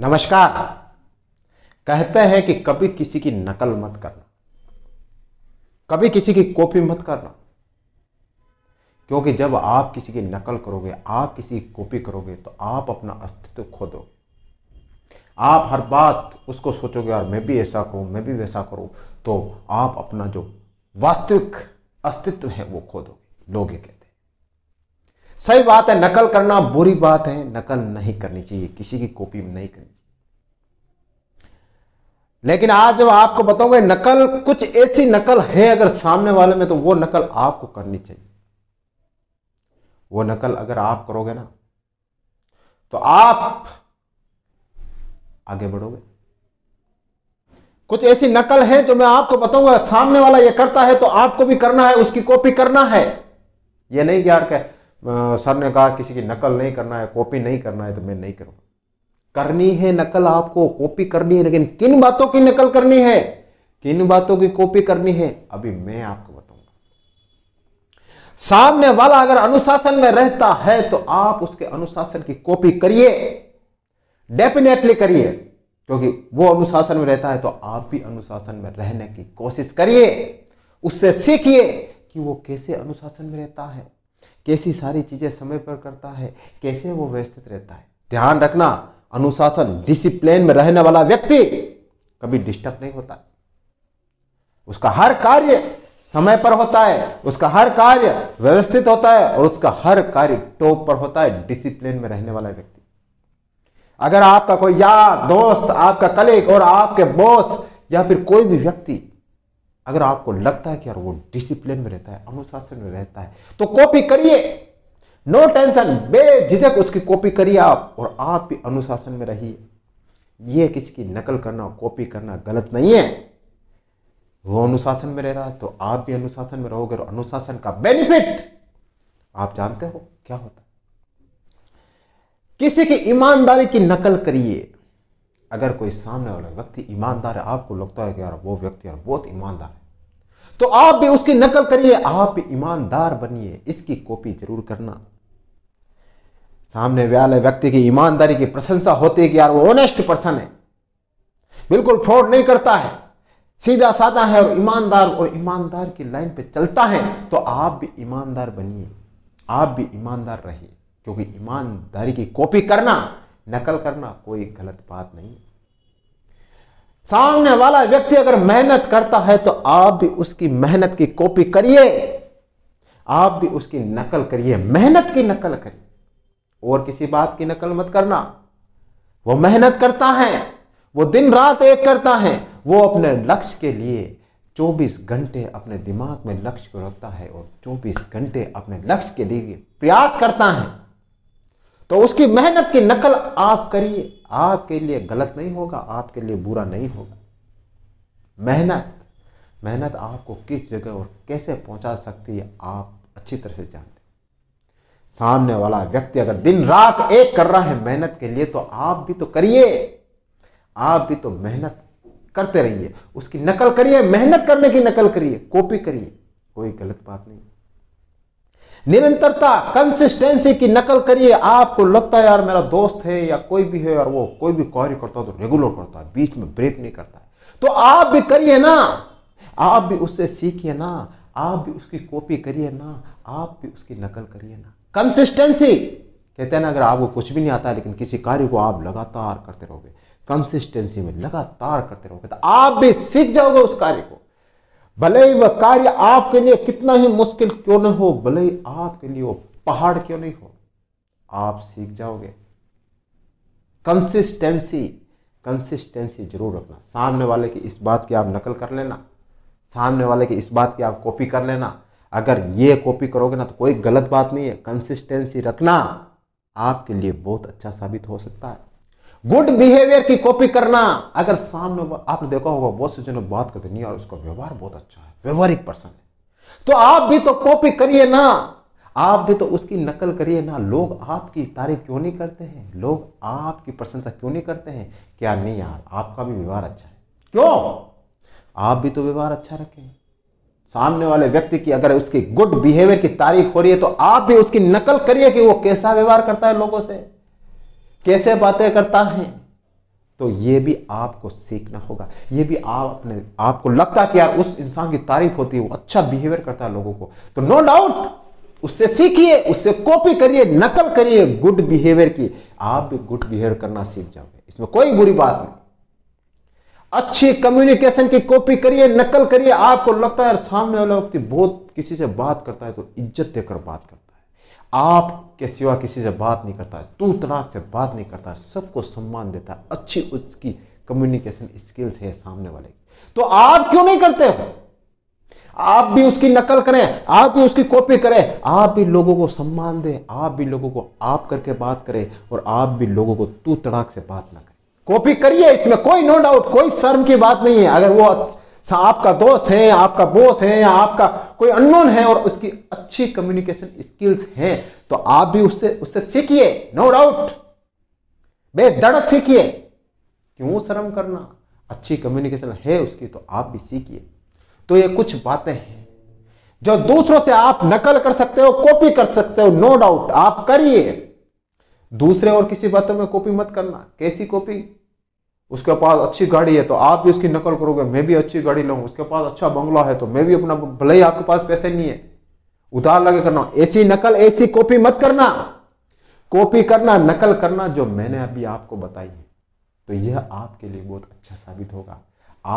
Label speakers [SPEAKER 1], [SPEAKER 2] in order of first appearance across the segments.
[SPEAKER 1] नमस्कार कहते हैं कि कभी किसी की नकल मत करना कभी किसी की कॉपी मत करना क्योंकि जब आप किसी की नकल करोगे आप किसी की कॉपी करोगे तो आप अपना अस्तित्व खो दोगे आप हर बात उसको सोचोगे यार मैं भी ऐसा करूं मैं भी वैसा करूं तो आप अपना जो वास्तविक अस्तित्व है वो खो दोगे लोगे के सही बात है नकल करना बुरी बात है नकल नहीं करनी चाहिए किसी की कॉपी नहीं करनी चाहिए लेकिन आज जब आपको बताऊंगा नकल कुछ ऐसी नकल है अगर सामने वाले में तो वो नकल आपको करनी चाहिए वो नकल अगर आप करोगे ना तो आप आगे बढ़ोगे कुछ ऐसी नकल है जो मैं आपको बताऊंगा सामने वाला ये करता है तो आपको भी करना है उसकी कॉपी करना है ये नहीं यार कह सर ने कहा किसी की नकल नहीं करना है कॉपी नहीं करना है तो मैं नहीं करूंगा करनी है नकल आपको कॉपी करनी है लेकिन किन बातों की नकल करनी है किन बातों की कॉपी करनी है अभी मैं आपको बताऊंगा सामने वाला अगर अनुशासन में रहता है तो आप उसके अनुशासन की कॉपी करिए डेफिनेटली करिए क्योंकि वो अनुशासन में रहता है तो आप भी अनुशासन में रहने की कोशिश करिए उससे सीखिए कि वो कैसे अनुशासन में रहता है कैसी सारी चीज़ें समय पर करता है कैसे वो व्यवस्थित रहता है ध्यान रखना अनुशासन डिसिप्लिन में रहने वाला व्यक्ति कभी डिस्टर्ब नहीं होता उसका हर कार्य समय पर होता है उसका हर कार्य व्यवस्थित होता है और उसका हर कार्य टॉप पर होता है डिसिप्लिन में रहने वाला व्यक्ति अगर आपका कोई यार दोस्त आपका कलीग और आपके बॉस या फिर कोई भी व्यक्ति अगर आपको लगता है कि यार वो डिसिप्लिन में रहता है अनुशासन में रहता है तो कॉपी करिए नो टेंशन बेझिझक उसकी कॉपी करिए आप और आप भी अनुशासन में रहिए यह किसी की नकल करना कॉपी करना गलत नहीं है वो अनुशासन में रह रहा है तो आप भी अनुशासन में रहोगे और अनुशासन का बेनिफिट आप जानते हो क्या होता है किसी की ईमानदारी की नकल करिए अगर कोई सामने वाला व्यक्ति ईमानदार है आपको लगता है कि यार वो व्यक्ति यार बहुत ईमानदार है तो आप भी उसकी नकल करिए आप ईमानदार बनिए इसकी कॉपी जरूर करना सामने वाले व्यक्ति की ईमानदारी की प्रशंसा होती है कि यार वो ऑनेस्ट पर्सन है बिल्कुल फ्रॉड नहीं करता है सीधा साधा है और ईमानदार और ईमानदार की लाइन पे चलता है तो आप भी ईमानदार बनिए आप भी ईमानदार रहिए क्योंकि ईमानदारी की कॉपी करना नकल करना कोई गलत बात नहीं सामने वाला व्यक्ति अगर मेहनत करता है तो आप भी उसकी मेहनत की कॉपी करिए आप भी उसकी नकल करिए मेहनत की नकल करिए और किसी बात की नकल मत करना वो मेहनत करता है वो दिन रात एक करता है वो अपने लक्ष्य के लिए 24 घंटे अपने दिमाग में लक्ष्य को रखता है और 24 घंटे अपने लक्ष्य के लिए प्रयास करता है तो उसकी मेहनत की नकल आप करिए आपके लिए गलत नहीं होगा आपके लिए बुरा नहीं होगा मेहनत मेहनत आपको किस जगह और कैसे पहुंचा सकती है आप अच्छी तरह से जानते सामने वाला व्यक्ति अगर दिन रात एक कर रहा है मेहनत के लिए तो आप भी तो करिए आप भी तो मेहनत करते रहिए उसकी नकल करिए मेहनत करने की नकल करिए कॉपी करिए कोई गलत बात नहीं निरंतरता कंसिस्टेंसी की नकल करिए आपको लगता है यार मेरा दोस्त है या कोई भी है और वो कोई भी कार्य करता है तो रेगुलर करता है बीच में ब्रेक नहीं करता है तो आप भी करिए ना आप भी उससे सीखिए ना आप भी उसकी कॉपी करिए ना आप भी उसकी नकल करिए ना कंसिस्टेंसी कहते हैं ना अगर आपको कुछ भी नहीं आता है लेकिन किसी कार्य को आप लगातार करते रहोगे कंसिस्टेंसी में लगातार करते रहोगे तो आप भी सीख जाओगे उस कार्य को भले ही वह कार्य आपके लिए कितना ही मुश्किल क्यों न हो भले ही आपके लिए वो पहाड़ क्यों नहीं हो आप सीख जाओगे कंसिस्टेंसी कंसिस्टेंसी जरूर रखना सामने वाले की इस बात की आप नकल कर लेना सामने वाले की इस बात की आप कॉपी कर लेना अगर ये कॉपी करोगे ना तो कोई गलत बात नहीं है कंसिस्टेंसी रखना आपके लिए बहुत अच्छा साबित हो सकता है गुड बिहेवियर की कॉपी करना अगर सामने आपने देखा होगा बहुत से जनों बात करते नहीं और उसका व्यवहार बहुत अच्छा है व्यवहारिक पर्सन है तो आप भी तो कॉपी करिए ना आप भी तो उसकी नकल करिए ना लोग आपकी तारीफ क्यों नहीं करते हैं लोग आपकी प्रशंसा क्यों नहीं करते हैं क्या नहीं यार आपका भी व्यवहार अच्छा है क्यों आप भी तो व्यवहार अच्छा रखें सामने वाले व्यक्ति की अगर उसकी गुड बिहेवियर की तारीफ हो रही है तो आप भी उसकी नकल करिए कि वो कैसा व्यवहार करता है लोगों से कैसे बातें करता है तो ये भी आपको सीखना होगा ये भी आप अपने आपको लगता है कि यार उस इंसान की तारीफ होती है वो अच्छा बिहेवियर करता है लोगों को तो नो डाउट उससे सीखिए उससे कॉपी करिए नकल करिए गुड बिहेवियर की आप भी गुड बिहेवियर करना सीख जाओगे इसमें कोई बुरी बात नहीं अच्छी कम्युनिकेशन की कॉपी करिए नकल करिए आपको लगता है सामने वाला व्यक्ति बहुत किसी से बात करता है तो इज्जत देकर बात करता है आप के सिवा किसी से बात नहीं करता तू तनाक से बात नहीं करता सबको सम्मान देता है अच्छी उसकी कम्युनिकेशन स्किल्स है सामने वाले तो आप क्यों नहीं करते हो आप भी उसकी नकल करें आप भी उसकी कॉपी करें आप भी लोगों को सम्मान दें आप भी लोगों को आप करके बात करें और आप भी लोगों को तू तड़ाक से बात ना करें कॉपी करिए इसमें कोई नो डाउट कोई शर्म की बात नहीं है अगर वो आपका दोस्त है आपका बॉस है आपका कोई अननोन है और उसकी अच्छी कम्युनिकेशन स्किल्स हैं तो आप भी उससे उससे सीखिए नो डाउट बेधड़क सीखिए क्यों शर्म करना अच्छी कम्युनिकेशन है उसकी तो आप भी सीखिए तो ये कुछ बातें हैं जो दूसरों से आप नकल कर सकते हो कॉपी कर सकते हो नो डाउट आप करिए दूसरे और किसी बातों में कॉपी मत करना कैसी कॉपी उसके पास अच्छी गाड़ी है तो आप भी उसकी नकल करोगे मैं भी अच्छी गाड़ी लाऊँ उसके पास अच्छा बंगला है तो मैं भी अपना भले ही आपके पास पैसे नहीं है उधार लगे करना ऐसी नकल ऐसी कॉपी मत करना कॉपी करना नकल करना जो मैंने अभी आपको बताई है तो यह आपके लिए बहुत अच्छा साबित होगा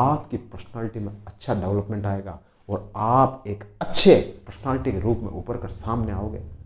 [SPEAKER 1] आपकी पर्सनालिटी में अच्छा डेवलपमेंट आएगा और आप एक अच्छे पर्सनालिटी के रूप में ऊपर कर सामने आओगे